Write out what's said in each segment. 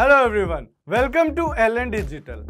Hello everyone welcome to L N digital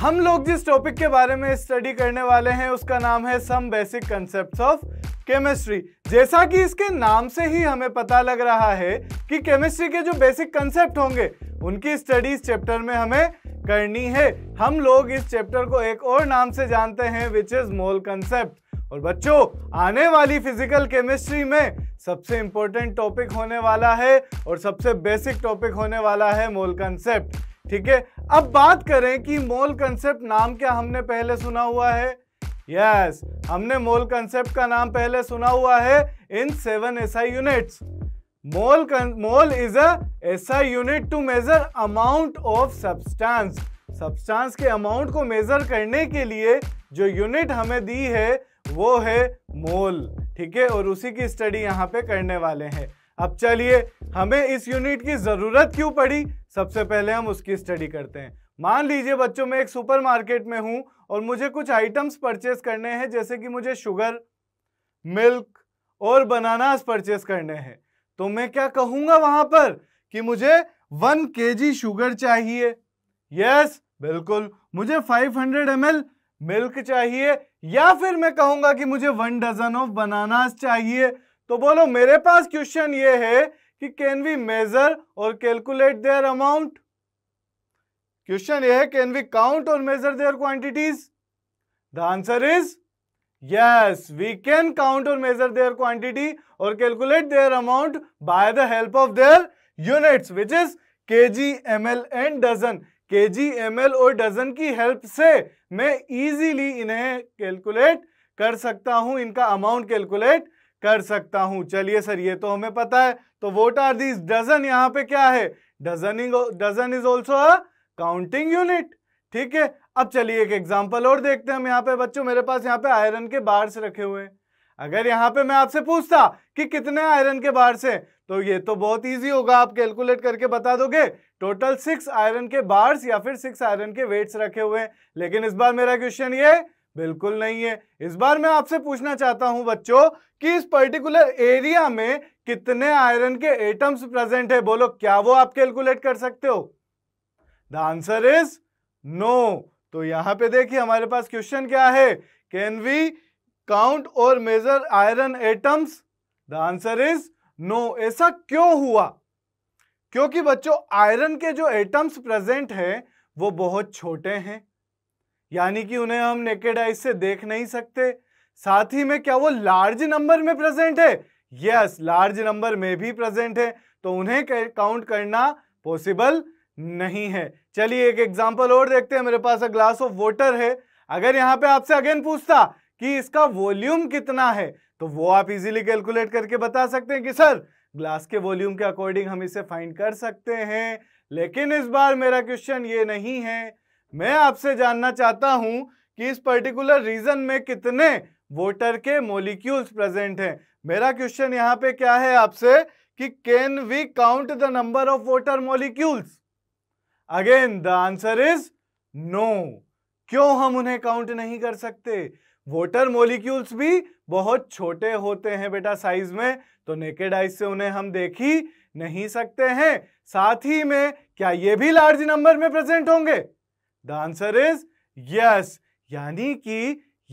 हम लोग जिस टॉपिक के बारे में स्टडी करने वाले हैं उसका नाम है some basic concept of chemistry जैसा कि इसके नाम से ही हमें पता लग रहा है कि केमिस्ट्री के जो बेसिक कंसेप्ट होंगे उनकी स्टडी इस चैप्टर में हमें करनी है हम लोग इस चैप्टर को एक और नाम से जानते हैं विच इज मोल कंसेप्ट और बच्चों आने वाली फिजिकल केमिस्ट्री में सबसे इंपॉर्टेंट टॉपिक होने वाला है और सबसे बेसिक टॉपिक होने वाला है मोल कंसेप्ट ठीक है अब बात करें कि मोल कंसेप्ट नाम क्या हमने पहले सुना हुआ है यस yes, हमने मोल कंसेप्ट का नाम पहले सुना हुआ है in seven S I units mole mole is a I unit to measure amount of substance substance के अमाउंट को मेजर करने के लिए जो यूनिट हमें दी है वो है मोल ठीक है और उसी की स्टडी यहाँ पे करने वाले हैं अब चलिए हमें इस यूनिट की ज़रूरत क्यों पड़ी सबसे पहले हम उसकी स्टडी करते हैं मान लीजिए बच्चों मैं एक सुपरमार्केट में हूं और मुझे कुछ आइटम्स परचेस करने हैं जैसे कि मुझे शुगर मिल्क और बनानास परचेस करने हैं तो मैं क्या कहूंगा वहां पर कि मुझे वन के शुगर चाहिए यस बिल्कुल मुझे फाइव हंड्रेड मिल्क चाहिए या फिर मैं कहूंगा कि मुझे वन डजन ऑफ बनाना चाहिए तो बोलो मेरे पास क्वेश्चन ये है कि कैन वी मेजर और कैलकुलेट देयर अमाउंट क्वेश्चन ये है कैन वी काउंट और measure their quantities the answer is yes we can count और मेजर देयर क्वांटिटी और calculate their amount by the help of their units which is K G M L and dozen K G M L और dozen की help से मैं easily इन्हें calculate कर सकता हूं इनका अमाउंट कैलकुलेट कर सकता हूं चलिए सर ये तो हमें पता है तो वोट आर दीज डजन यहाँ पे क्या है dozen dozen is also a counting unit ठीक है अब चलिए एक एग्जाम्पल और देखते हैं हम यहाँ पे बच्चों मेरे पास यहाँ पे आयरन के बार्स रखे हुए हैं अगर यहाँ पे मैं आपसे पूछता कि कितने आयरन के बार्स हैं तो ये तो बहुत ईजी होगा आप कैलकुलेट करके बता दोगे टोटल सिक्स आयरन के बार्स या फिर सिक्स आयरन के वेट्स रखे हुए हैं लेकिन इस बार मेरा क्वेश्चन ये बिल्कुल नहीं है इस बार मैं आपसे पूछना चाहता हूं बच्चों कि इस पर्टिकुलर एरिया में कितने आयरन के एटम्स प्रेजेंट है बोलो क्या वो आप कैलकुलेट कर सकते हो द आंसर इज नो तो यहां पे देखिए हमारे पास क्वेश्चन क्या है कैन वी काउंट और measure iron atoms the answer is no no, ऐसा क्यों हुआ क्योंकि बच्चों आयरन के जो एटम्स प्रेजेंट हैं वो बहुत छोटे हैं यानी कि उन्हें हम नेकेड आइज से देख नहीं सकते साथ ही में क्या वो लार्ज नंबर में प्रेजेंट है यस लार्ज नंबर में भी प्रेजेंट है तो उन्हें काउंट करना पॉसिबल नहीं है चलिए एक एग्जांपल और देखते हैं मेरे पास अ ग्लास ऑफ वाटर है अगर यहां पे आपसे अगेन पूछता कि इसका वॉल्यूम कितना है तो वो आप इजीली कैलकुलेट करके बता सकते हैं कि सर ग्लास के वॉल्यूम के अकॉर्डिंग हम इसे फाइंड कर सकते हैं लेकिन इस बार मेरा क्वेश्चन ये नहीं है मैं आपसे जानना चाहता हूं कि इस पर्टिकुलर रीजन में कितने वोटर के मोलिक्यूल्स प्रेजेंट हैं मेरा क्वेश्चन यहाँ पे क्या है आपसे कि can we count the number of water molecules again the answer is no क्यों हम उन्हें काउंट नहीं कर सकते वोटर मोलिक्यूल्स भी बहुत छोटे होते हैं बेटा साइज में तो नेकेड आइज से उन्हें हम देख ही नहीं सकते हैं साथ ही में क्या ये भी लार्ज नंबर में प्रेजेंट होंगे द आंसर इज यस यानी कि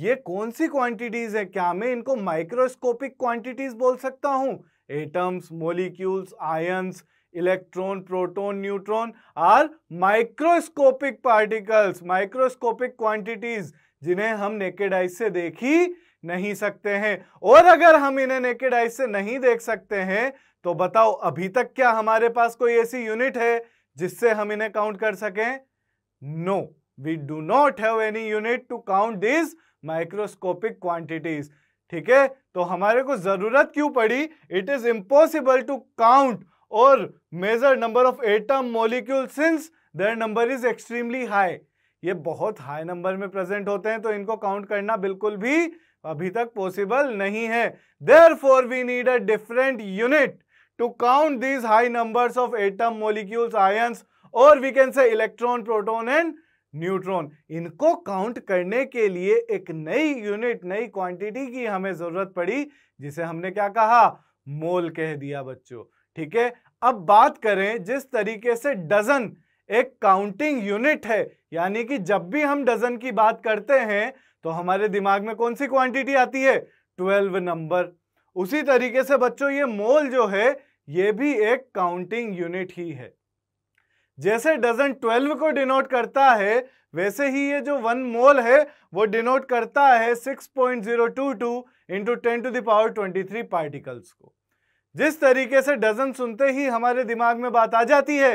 ये कौन सी क्वांटिटीज है क्या मैं इनको माइक्रोस्कोपिक क्वांटिटीज बोल सकता हूं atoms molecules ions electron proton neutron are microscopic particles microscopic quantities जिन्हें हम नेकेड आइज से देख ही नहीं सकते हैं और अगर हम इन्हें नेकेड आइज से नहीं देख सकते हैं तो बताओ अभी तक क्या हमारे पास कोई ऐसी यूनिट है जिससे हम इन्हें काउंट कर सकें no we do not have any unit to count this microscopic quantities ठीक है तो हमारे को जरूरत क्यों पड़ी it is impossible to count और measure number of atom molecule since there number is extremely high ये बहुत हाई नंबर में प्रेजेंट होते हैं तो इनको काउंट करना बिल्कुल भी अभी तक पॉसिबल नहीं है therefore we need a different unit to count these high number of atom molecules ions और we can say electron proton and neutron इनको काउंट करने के लिए एक नई यूनिट नई क्वांटिटी की हमें जरूरत पड़ी जिसे हमने क्या कहा मोल कह दिया बच्चों ठीक है अब बात करें जिस तरीके से डजन एक काउंटिंग यूनिट है यानी कि जब भी हम डजन की बात करते हैं तो हमारे दिमाग में कौन सी क्वांटिटी आती है ट्वेल्व नंबर उसी तरीके से बच्चों ये मोल जो है ये भी एक काउंटिंग यूनिट ही है जैसे डजन ट्वेल्व को डिनोट करता है वैसे ही ये जो वन मोल है वो डिनोट करता है six point zero two two into ten to the power twenty three particles को जिस तरीके से डजन सुनते ही हमारे दिमाग में बात आ जाती है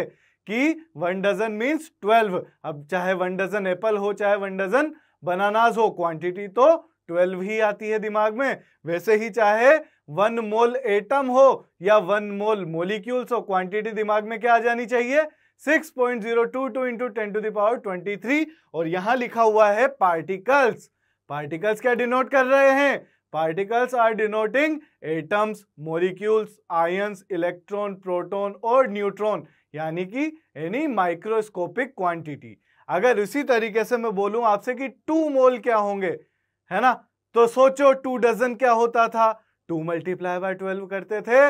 कि वन डजन मीन्स ट्वेल्व अब चाहे वन डजन एप्पल हो चाहे वन डजन बनानाज हो क्वांटिटी तो ट्वेल्व ही आती है दिमाग में वैसे ही चाहे वन मोल एटम हो या वन मोल मोलिक्यूल्स हो क्वांटिटी दिमाग में क्या आ जानी चाहिए six point zero two two into ten to the power twenty three और यहां लिखा हुआ है पार्टिकल्स पार्टिकल्स क्या डिनोट कर रहे हैं particles are denoting atoms molecules ions electron proton और न्यूट्रॉन यानी कि एनी माइक्रोस्कोपिक क्वांटिटी अगर इसी तरीके से मैं बोलूं आपसे कि टू मोल क्या होंगे है ना तो सोचो टू डजन क्या होता था टू मल्टीप्लाई बाय ट्वेल्व करते थे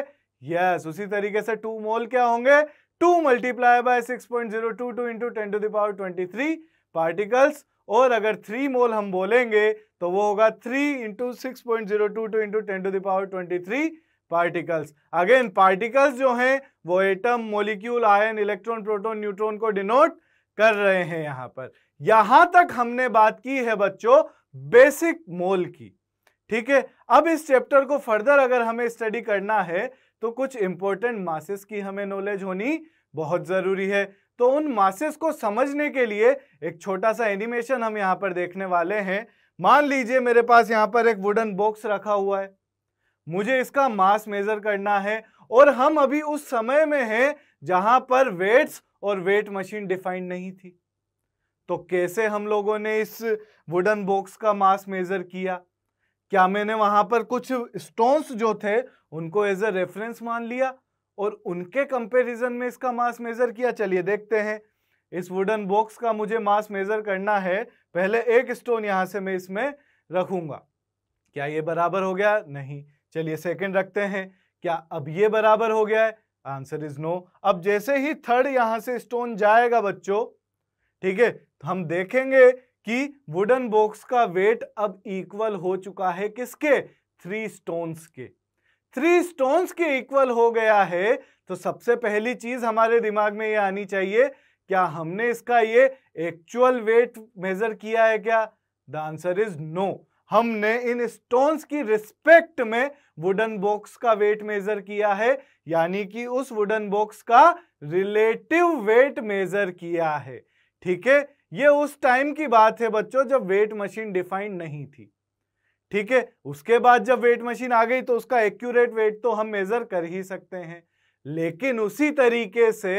यस उसी तरीके से टू मोल क्या होंगे two multiply by six point zero two two into ten to the power twenty three particles और अगर थ्री मोल हम बोलेंगे तो वो होगा three into six point zero two two into ten to the power twenty three particles again particles जो हैं वो atom molecule ion electron proton neutron को डिनोट कर रहे हैं यहाँ पर यहां तक हमने बात की है बच्चों बेसिक मोल की ठीक है अब इस चैप्टर को फर्दर अगर हमें स्टडी करना है तो कुछ इंपॉर्टेंट मासेस की हमें नॉलेज होनी बहुत ज़रूरी है तो उन मासेस को समझने के लिए एक छोटा सा एनिमेशन हम यहां पर देखने वाले हैं मान लीजिए मेरे पास यहाँ पर एक वुडन बॉक्स रखा हुआ है मुझे इसका मास मेजर करना है और हम अभी उस समय में हैं जहां पर वेट्स और वेट मशीन डिफाइंड नहीं थी तो कैसे हम लोगों ने इस वुडन बॉक्स का मास मेजर किया क्या मैंने वहां पर कुछ स्टोन्स जो थे उनको एज अ रेफरेंस मान लिया और उनके कंपैरिजन में इसका मास मेजर किया चलिए देखते हैं इस वुडन बॉक्स का मुझे मास मेजर करना है पहले एक स्टोन यहां से मैं इसमें रखूंगा क्या ये बराबर हो गया नहीं चलिए सेकंड रखते हैं क्या अब ये बराबर हो गया है आंसर इज नो अब जैसे ही थर्ड यहां से स्टोन जाएगा बच्चों ठीक है हम देखेंगे कि वुडन बॉक्स का वेट अब इक्वल हो चुका है किसके थ्री स्टोन्स के थ्री स्टोन्स के इक्वल हो गया है तो सबसे पहली चीज हमारे दिमाग में ये आनी चाहिए क्या हमने इसका ये एक्चुअल वेट मेजर किया है क्या द आंसर इज नो हमने इन स्टोन्स की रिस्पेक्ट में वुडन बॉक्स का वेट मेजर किया है यानी कि उस वुडन बॉक्स का रिलेटिव वेट मेजर किया है ठीक है ये उस टाइम की बात है बच्चों जब वेट मशीन डिफाइंड नहीं थी ठीक है उसके बाद जब वेट मशीन आ गई तो उसका एक्यूरेट वेट तो हम मेजर कर ही सकते हैं लेकिन उसी तरीके से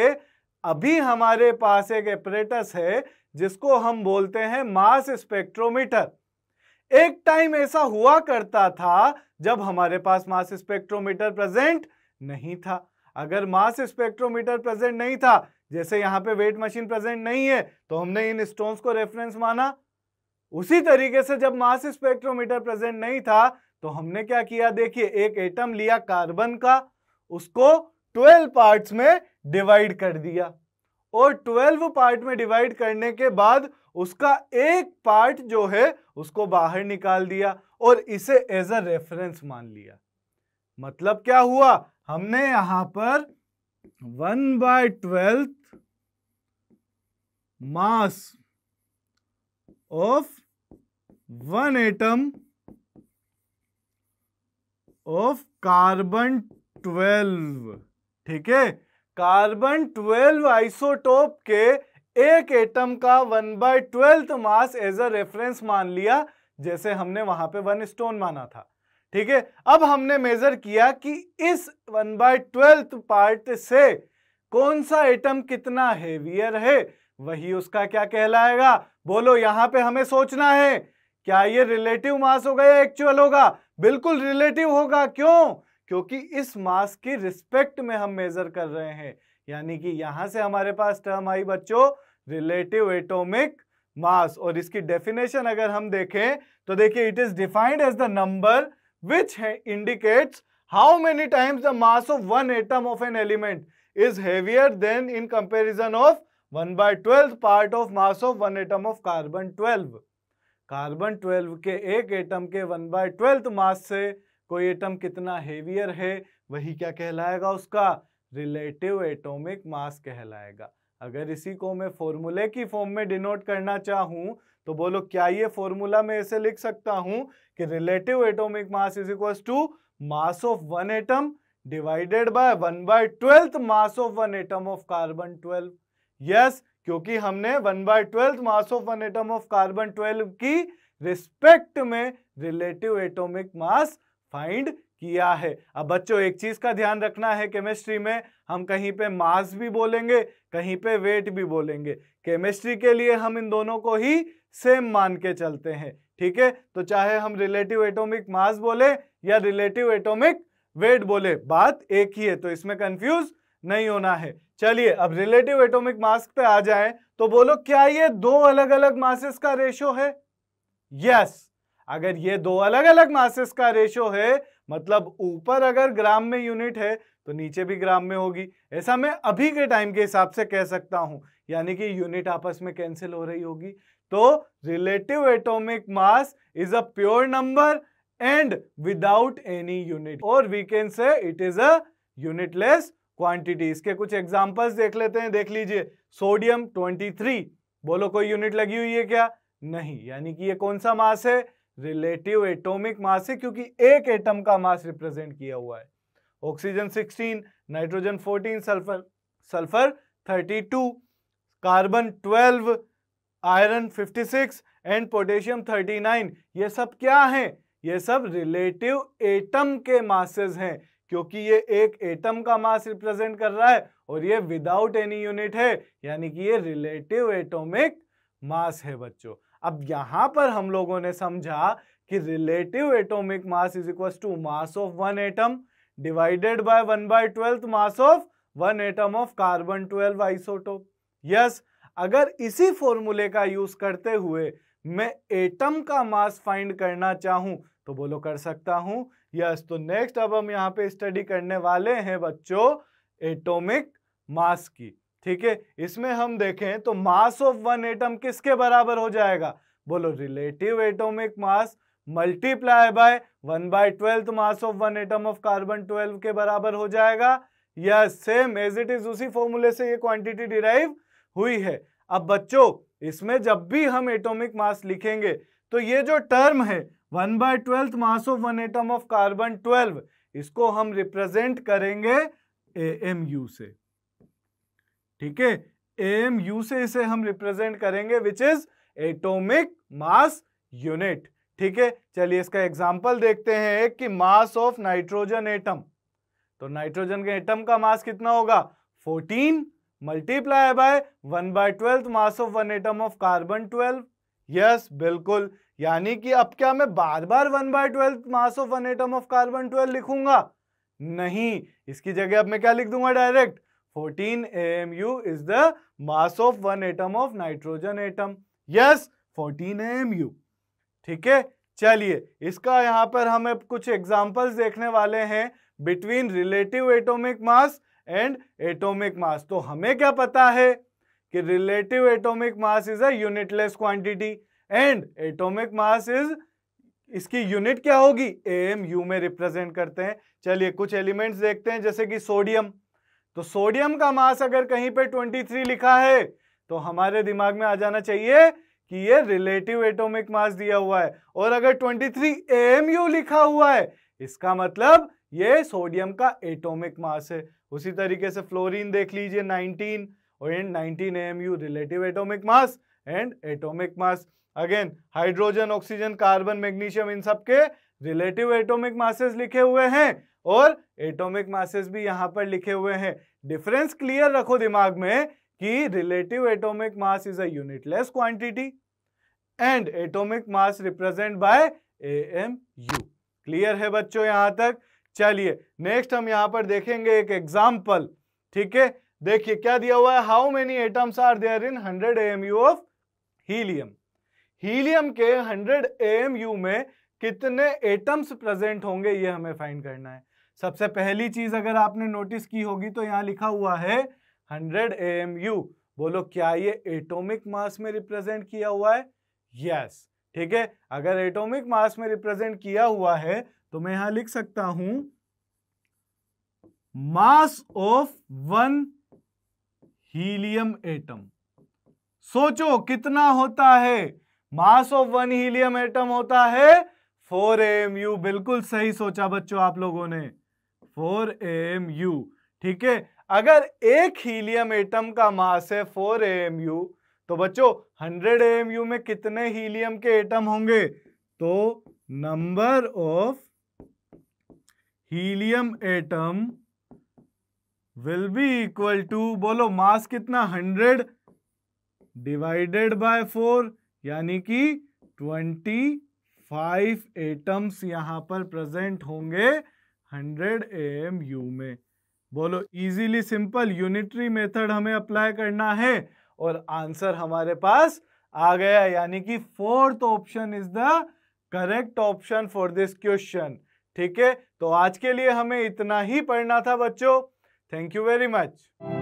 अभी हमारे पास एक एपरेटस है जिसको हम बोलते हैं मास स्पेक्ट्रोमीटर एक टाइम ऐसा हुआ करता था जब हमारे पास मास स्पेक्ट्रोमीटर प्रेजेंट नहीं था अगर मास स्पेक्ट्रोमीटर प्रेजेंट नहीं था जैसे यहां पे वेट मशीन प्रेजेंट नहीं है तो हमने इन स्टोन्स को रेफरेंस माना उसी तरीके से जब मास स्पेक्ट्रोमीटर प्रेजेंट नहीं था तो हमने क्या किया देखिए एक एटम लिया कार्बन का उसको 12 पार्ट्स में डिवाइड कर दिया और ट्वेल्व पार्ट में डिवाइड करने के बाद उसका एक पार्ट जो है उसको बाहर निकाल दिया और इसे एज अ रेफरेंस मान लिया मतलब क्या हुआ हमने यहां पर one by twelfth mass of one atom of carbon twelve ठीक है कार्बन 12 आइसोटोप के एक एटम का one by twelfth mass as a reference मान लिया जैसे हमने वहां पे वन स्टोन माना था ठीक है अब हमने मेजर किया कि इस वन बाय ट्वेल्थ पार्ट से कौन सा एटम कितना हेवियर है वही उसका क्या कहलाएगा बोलो यहां पे हमें सोचना है क्या ये रिलेटिव मास होगा या एक्चुअल होगा बिल्कुल रिलेटिव होगा क्यों क्योंकि इस मास की रिस्पेक्ट में हम मेजर कर रहे हैं यानी कि यहां से हमारे पास टर्म आई बच्चों रिलेटिव एटोमिक मास और इसकी डेफिनेशन अगर हम देखें तो देखिए it is defined as the number which indicates how many times the mass of one atom of an element is heavier than in comparison of one by twelve part of mass of one atom of carbon twelve carbon twelve के एक atom के one by twelfth मास से कोई atom कितना heavier है वही क्या कहलाएगा उसका रिलेटिव एटॉमिक मास कहलाएगा अगर इसी को मैं फॉर्मूले की फॉर्म में डिनोट करना चाहूँ तो बोलो क्या ये फॉर्मूला मैं ऐसे लिख सकता हूँ कि relative atomic mass is equal to mass of one atom divided by one by twelfth mass of one atom of carbon twelve yes क्योंकि हमने one by twelfth mass of one atom of carbon twelve की respect में relative atomic mass find किया है अब बच्चों एक चीज का ध्यान रखना है केमिस्ट्री में हम कहीं पे मास भी बोलेंगे कहीं पे वेट भी बोलेंगे केमिस्ट्री के लिए हम इन दोनों को ही सेम मान के चलते हैं ठीक है तो चाहे हम रिलेटिव एटॉमिक मास बोले या रिलेटिव एटॉमिक वेट बोले बात एक ही है तो इसमें कंफ्यूज नहीं होना है चलिए अब रिलेटिव एटोमिक मास पे आ जाए तो बोलो क्या ये दो अलग अलग मासेस का रेशो है यस yes. अगर ये दो अलग अलग मासेस का रेशो है मतलब ऊपर अगर ग्राम में यूनिट है तो नीचे भी ग्राम में होगी ऐसा मैं अभी के टाइम के हिसाब से कह सकता हूं यानी कि यूनिट आपस में कैंसिल हो रही होगी तो relative atomic mass is a pure number and without any unit और we can say it is a unitless quantity इसके कुछ एग्जांपल्स देख लेते हैं देख लीजिए सोडियम 23 बोलो कोई यूनिट लगी हुई है क्या नहीं यानी कि ये कौन सा मास है रिलेटिव एटॉमिक मास है क्योंकि एक एटम का मास रिप्रेजेंट किया हुआ है oxygen 16 nitrogen 14 sulphur sulphur 32 carbon 12 iron 56 and potassium 39 ये सब क्या है ये सब रिलेटिव एटम के मासेज हैं क्योंकि ये एक एटम का मास रिप्रेजेंट कर रहा है और ये विदाउट एनी यूनिट है यानी कि ये रिलेटिव एटॉमिक मास है बच्चों अब यहां पर हम लोगों ने समझा कि relative atomic mass is equal to mass of one atom divided by one by twelfth mass of one atom of carbon twelve isotope yes अगर इसी फॉर्मूले का यूज करते हुए मैं एटम का मास फाइंड करना चाहूं तो बोलो कर सकता हूं यस तो नेक्स्ट अब हम यहां पे स्टडी करने वाले हैं बच्चों एटॉमिक मास की ठीक है इसमें हम देखें तो मास ऑफ वन एटम किसके बराबर हो जाएगा बोलो relative atomic mass multiply by one by twelfth mass of one atom of carbon twelve के बराबर हो जाएगा yes same as it is उसी फॉर्मूले से ये क्वांटिटी डिराइव हुई है अब बच्चों इसमें जब भी हम एटॉमिक मास लिखेंगे तो ये जो टर्म है one by twelfth mass of one atom of carbon twelve इसको हम रिप्रेजेंट करेंगे ए एम यू से ठीक है एम यू से इसे हम रिप्रेजेंट करेंगे which is atomic mass unit ठीक है चलिए इसका एग्जाम्पल देखते हैं कि मास ऑफ नाइट्रोजन एटम तो नाइट्रोजन के एटम का मास कितना होगा 14 multiply by 1 by twelfth mass of one atom of carbon 12 yes बिल्कुल यानी कि अब क्या मैं बार बार one by twelfth mass of one atom of carbon 12 लिखूंगा नहीं इसकी जगह अब मैं क्या लिख दूंगा direct 14 AMU is the mass of one atom of nitrogen atom. Yes, 14 AMU. ठीक है चलिए इसका यहाँ पर हमें कुछ एग्जाम्पल्स देखने वाले हैं between relative atomic mass and atomic mass तो हमें क्या पता है कि relative atomic mass is unitless quantity quantity and atomic mass is इसकी यूनिट क्या होगी एम यू में रिप्रेजेंट करते हैं चलिए कुछ एलिमेंट्स देखते हैं जैसे कि सोडियम तो सोडियम का मास अगर कहीं पे 23 लिखा है तो हमारे दिमाग में आ जाना चाहिए कि ये रिलेटिव एटॉमिक मास दिया हुआ है और अगर 23 एएमयू लिखा हुआ है इसका मतलब ये सोडियम का एटॉमिक मास है उसी तरीके से फ्लोरीन देख लीजिए 19 और and 19 AMU relative atomic mass and atomic mass again hydrogen oxygen carbon magnesium इन सब के रिलेटिव एटोमिक मासेस लिखे हुए हैं और एटॉमिक मासेस भी यहां पर लिखे हुए हैं डिफरेंस क्लियर रखो दिमाग में कि relative atomic mass is unitless quantity and atomic mass represent by A M U clear है बच्चों यहां तक चलिए नेक्स्ट हम यहां पर देखेंगे एक एग्जाम्पल ठीक है देखिए क्या दिया हुआ है how many atoms are there in 100 U of helium helium के 100 यू में कितने एटम्स प्रेजेंट होंगे ये हमें फाइंड करना है सबसे पहली चीज अगर आपने नोटिस की होगी तो यहाँ लिखा हुआ है हंड्रेड एम यू बोलो क्या ये एटॉमिक मास में रिप्रेजेंट किया हुआ है यस yes. ठीक है अगर एटॉमिक मास में रिप्रेजेंट किया हुआ है तो मैं यहां लिख सकता हूं mass of one helium atom सोचो कितना होता है mass of one helium atom होता है फोर एम यू बिल्कुल सही सोचा बच्चों आप लोगों ने फोर एम यू ठीक है अगर एक हीलियम एटम का मास है फोर एम यू तो बच्चों हंड्रेड एम यू में कितने हीलियम के एटम होंगे तो number of helium atom will be equal to बोलो मास कितना हंड्रेड डिवाइडेड बाय फोर यानी कि ट्वेंटी फाइव एटम्स यहां पर प्रेजेंट होंगे हंड्रेड ए एम यू में बोलो इजीली सिंपल यूनिटरी मेथड हमें अप्लाई करना है और आंसर हमारे पास आ गया यानी कि fourth option is the correct option for this question ठीक है तो आज के लिए हमें इतना ही पढ़ना था बच्चों थैंक यू वेरी मच